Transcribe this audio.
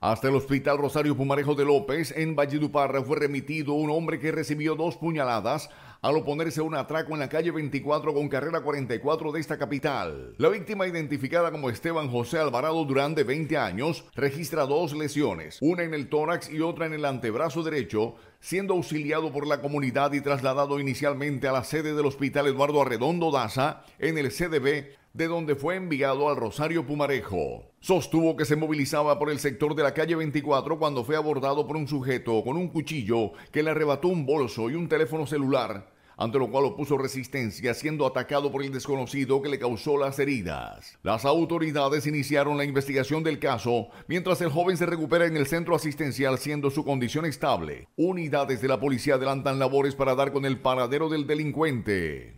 Hasta el Hospital Rosario Pumarejo de López, en Valledupar, fue remitido un hombre que recibió dos puñaladas al oponerse a un atraco en la calle 24 con carrera 44 de esta capital. La víctima, identificada como Esteban José Alvarado durante 20 años, registra dos lesiones, una en el tórax y otra en el antebrazo derecho, siendo auxiliado por la comunidad y trasladado inicialmente a la sede del Hospital Eduardo Arredondo Daza, en el CDB, de donde fue enviado al Rosario Pumarejo. Sostuvo que se movilizaba por el sector de la calle 24 cuando fue abordado por un sujeto con un cuchillo que le arrebató un bolso y un teléfono celular ante lo cual opuso resistencia siendo atacado por el desconocido que le causó las heridas. Las autoridades iniciaron la investigación del caso mientras el joven se recupera en el centro asistencial siendo su condición estable. Unidades de la policía adelantan labores para dar con el paradero del delincuente.